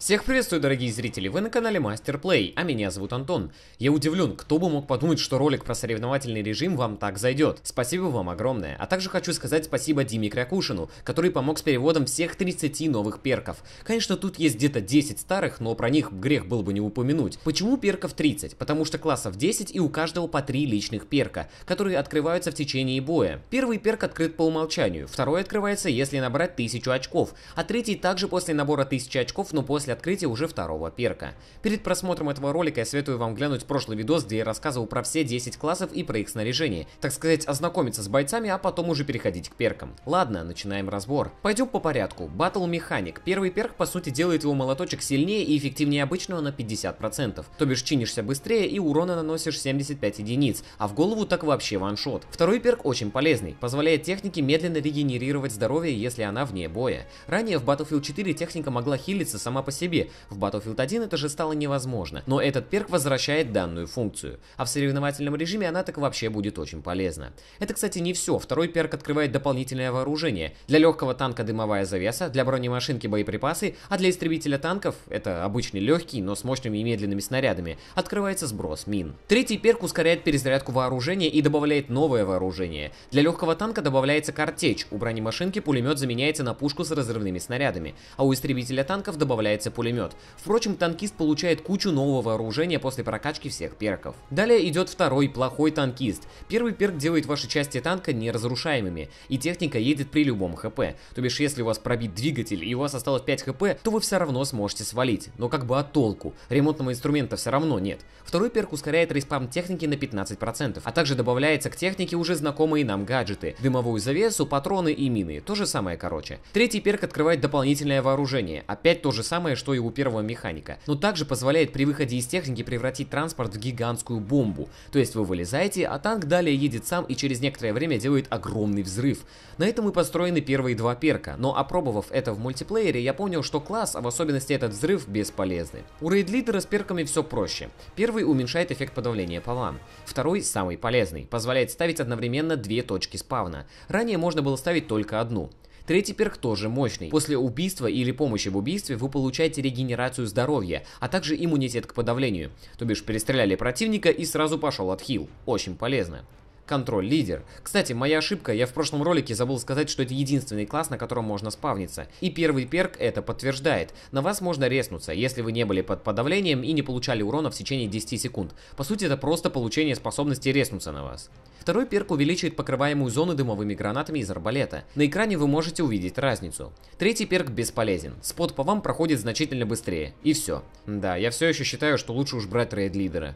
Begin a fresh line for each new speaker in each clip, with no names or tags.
Всех приветствую, дорогие зрители, вы на канале Мастер Плей, а меня зовут Антон. Я удивлен, кто бы мог подумать, что ролик про соревновательный режим вам так зайдет. Спасибо вам огромное. А также хочу сказать спасибо Диме Крякушину, который помог с переводом всех 30 новых перков. Конечно, тут есть где-то 10 старых, но про них грех был бы не упомянуть. Почему перков 30? Потому что классов 10 и у каждого по 3 личных перка, которые открываются в течение боя. Первый перк открыт по умолчанию, второй открывается, если набрать 1000 очков, а третий также после набора 1000 очков, но после после открытия уже второго перка. Перед просмотром этого ролика я советую вам глянуть прошлый видос, где я рассказывал про все 10 классов и про их снаряжение. Так сказать, ознакомиться с бойцами, а потом уже переходить к перкам. Ладно, начинаем разбор. Пойдем по порядку. Battle Mechanic. Первый перк, по сути, делает его молоточек сильнее и эффективнее обычного на 50%. То бишь, чинишься быстрее и урона наносишь 75 единиц, а в голову так вообще ваншот. Второй перк очень полезный, позволяет технике медленно регенерировать здоровье, если она вне боя. Ранее в Battlefield 4 техника могла хилиться сама по себе себе. В Battlefield 1 это же стало невозможно, но этот перк возвращает данную функцию. А в соревновательном режиме она так вообще будет очень полезна. Это, кстати, не все. Второй перк открывает дополнительное вооружение. Для легкого танка дымовая завеса, для бронемашинки боеприпасы, а для истребителя танков, это обычный легкий, но с мощными и медленными снарядами, открывается сброс мин. Третий перк ускоряет перезарядку вооружения и добавляет новое вооружение. Для легкого танка добавляется картечь, у бронемашинки пулемет заменяется на пушку с разрывными снарядами, а у истребителя танков добавляется появился пулемет. Впрочем, танкист получает кучу нового вооружения после прокачки всех перков. Далее идет второй плохой танкист. Первый перк делает ваши части танка неразрушаемыми, и техника едет при любом хп. То бишь, если у вас пробит двигатель и у вас осталось 5 хп, то вы все равно сможете свалить. Но как бы от толку, ремонтного инструмента все равно нет. Второй перк ускоряет респам техники на 15%, а также добавляется к технике уже знакомые нам гаджеты, дымовую завесу, патроны и мины, то же самое короче. Третий перк открывает дополнительное вооружение, опять то же самое, что и у первого механика, но также позволяет при выходе из техники превратить транспорт в гигантскую бомбу. То есть вы вылезаете, а танк далее едет сам и через некоторое время делает огромный взрыв. На этом и построены первые два перка, но опробовав это в мультиплеере, я понял, что класс, а в особенности этот взрыв, бесполезны. У рейдлитера с перками все проще. Первый уменьшает эффект подавления по вам. Второй, самый полезный, позволяет ставить одновременно две точки спавна. Ранее можно было ставить только одну. Третий перк тоже мощный. После убийства или помощи в убийстве вы получаете регенерацию здоровья, а также иммунитет к подавлению. То бишь перестреляли противника и сразу пошел отхил. Очень полезно контроль-лидер. Кстати, моя ошибка, я в прошлом ролике забыл сказать, что это единственный класс, на котором можно спавниться. И первый перк это подтверждает. На вас можно резнуться, если вы не были под подавлением и не получали урона в течение 10 секунд. По сути, это просто получение способности резнуться на вас. Второй перк увеличивает покрываемую зону дымовыми гранатами из арбалета. На экране вы можете увидеть разницу. Третий перк бесполезен. Спот по вам проходит значительно быстрее. И все. Да, я все еще считаю, что лучше уж брать рейд-лидера.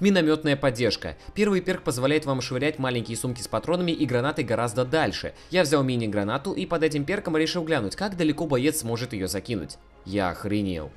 Минометная поддержка. Первый перк позволяет вам швырять маленькие сумки с патронами и гранаты гораздо дальше. Я взял мини-гранату и под этим перком решил глянуть, как далеко боец сможет ее закинуть. Я охренел.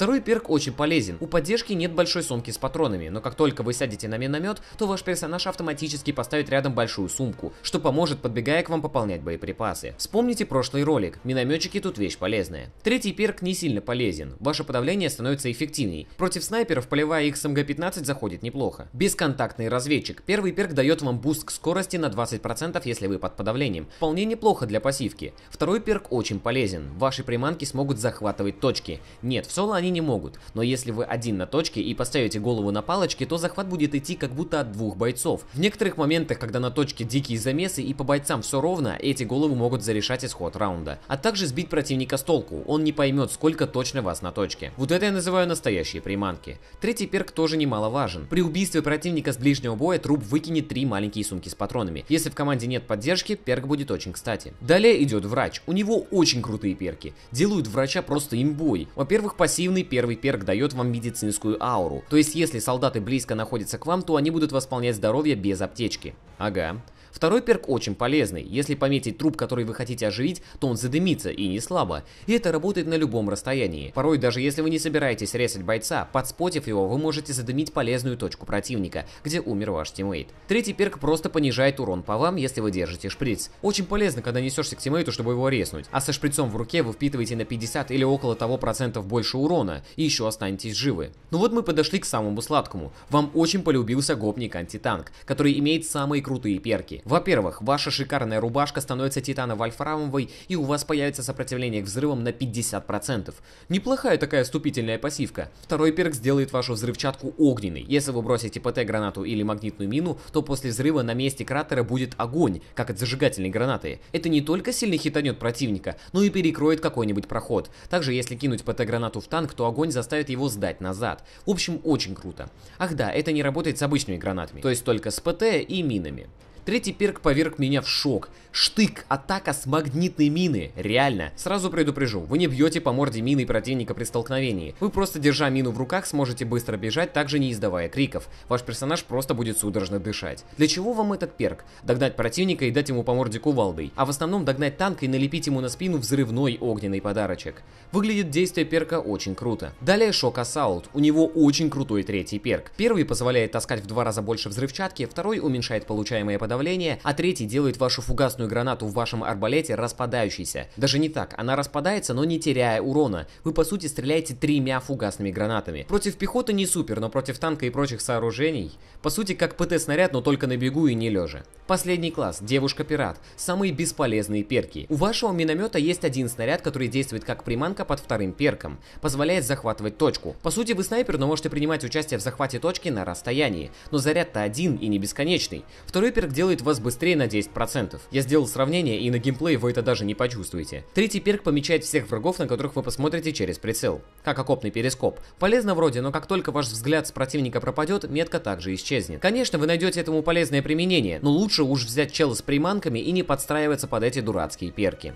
Второй перк очень полезен. У поддержки нет большой сумки с патронами, но как только вы сядете на миномет, то ваш персонаж автоматически поставит рядом большую сумку, что поможет, подбегая к вам, пополнять боеприпасы. Вспомните прошлый ролик, минометчики тут вещь полезная. Третий перк не сильно полезен, ваше подавление становится эффективней. Против снайперов полевая их смг 15 заходит неплохо. Бесконтактный разведчик. Первый перк дает вам буст к скорости на 20%, если вы под подавлением. Вполне неплохо для пассивки. Второй перк очень полезен, ваши приманки смогут захватывать точки. Нет, в соло они не могут, но если вы один на точке и поставите голову на палочке, то захват будет идти как будто от двух бойцов. В некоторых моментах, когда на точке дикие замесы и по бойцам все ровно, эти головы могут зарешать исход раунда. А также сбить противника с толку, он не поймет, сколько точно вас на точке. Вот это я называю настоящие приманки. Третий перк тоже немаловажен. При убийстве противника с ближнего боя труп выкинет три маленькие сумки с патронами. Если в команде нет поддержки, перк будет очень кстати. Далее идет врач. У него очень крутые перки. Делают врача просто имбой. Во-первых, пассивный активный первый перк дает вам медицинскую ауру. То есть если солдаты близко находятся к вам, то они будут восполнять здоровье без аптечки. Ага. Второй перк очень полезный. Если пометить труп, который вы хотите оживить, то он задымится и не слабо. И это работает на любом расстоянии. Порой даже если вы не собираетесь резать бойца, подспотив его, вы можете задымить полезную точку противника, где умер ваш тиммейт. Третий перк просто понижает урон по вам, если вы держите шприц. Очень полезно, когда несешься к тиммейту, чтобы его резнуть. А со шприцом в руке вы впитываете на 50 или около того процентов больше урона и еще останетесь живы. Ну вот мы подошли к самому сладкому. Вам очень полюбился гопник антитанк, который имеет самые крутые перки. Во-первых, ваша шикарная рубашка становится титаново-вольфрамовой, и у вас появится сопротивление к взрывам на 50%. Неплохая такая вступительная пассивка. Второй перк сделает вашу взрывчатку огненной. Если вы бросите ПТ-гранату или магнитную мину, то после взрыва на месте кратера будет огонь, как от зажигательной гранаты. Это не только сильно хитанет противника, но и перекроет какой-нибудь проход. Также, если кинуть ПТ-гранату в танк, то огонь заставит его сдать назад. В общем, очень круто. Ах да, это не работает с обычными гранатами, то есть только с ПТ и минами. Третий перк поверг меня в шок. Штык, атака с магнитной мины. Реально. Сразу предупрежу, вы не бьете по морде мины противника при столкновении. Вы просто, держа мину в руках, сможете быстро бежать, также не издавая криков. Ваш персонаж просто будет судорожно дышать. Для чего вам этот перк? Догнать противника и дать ему по морде кувалдой. А в основном догнать танк и налепить ему на спину взрывной огненный подарочек. Выглядит действие перка очень круто. Далее шок ассаут. У него очень крутой третий перк. Первый позволяет таскать в два раза больше взрывчатки, второй уменьшает получаемые подарки давления, а третий делает вашу фугасную гранату в вашем арбалете распадающейся. Даже не так, она распадается, но не теряя урона. Вы по сути стреляете тремя фугасными гранатами. Против пехоты не супер, но против танка и прочих сооружений, по сути как ПТ-снаряд, но только на бегу и не лежа. Последний класс, девушка-пират, самые бесполезные перки. У вашего миномета есть один снаряд, который действует как приманка под вторым перком, позволяет захватывать точку. По сути вы снайпер, но можете принимать участие в захвате точки на расстоянии, но заряд-то один и не бесконечный. Второй перк Сделает вас быстрее на 10%. Я сделал сравнение, и на геймплее вы это даже не почувствуете. Третий перк помечает всех врагов, на которых вы посмотрите через прицел. Как окопный перископ. Полезно вроде, но как только ваш взгляд с противника пропадет, метка также исчезнет. Конечно, вы найдете этому полезное применение, но лучше уж взять чел с приманками и не подстраиваться под эти дурацкие перки.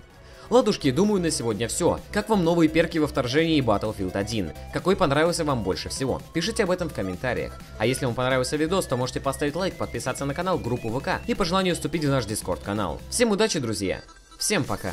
Ладушки, думаю, на сегодня все. Как вам новые перки во вторжении Battlefield 1? Какой понравился вам больше всего? Пишите об этом в комментариях. А если вам понравился видос, то можете поставить лайк, подписаться на канал, группу ВК и по желанию вступить в наш Дискорд канал. Всем удачи, друзья! Всем пока!